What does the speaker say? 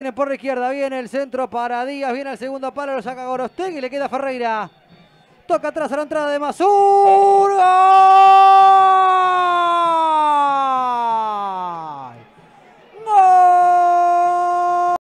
Viene por la izquierda, viene el centro para Díaz, viene al segundo palo, lo saca y le queda Ferreira. Toca atrás a la entrada de Mazurga.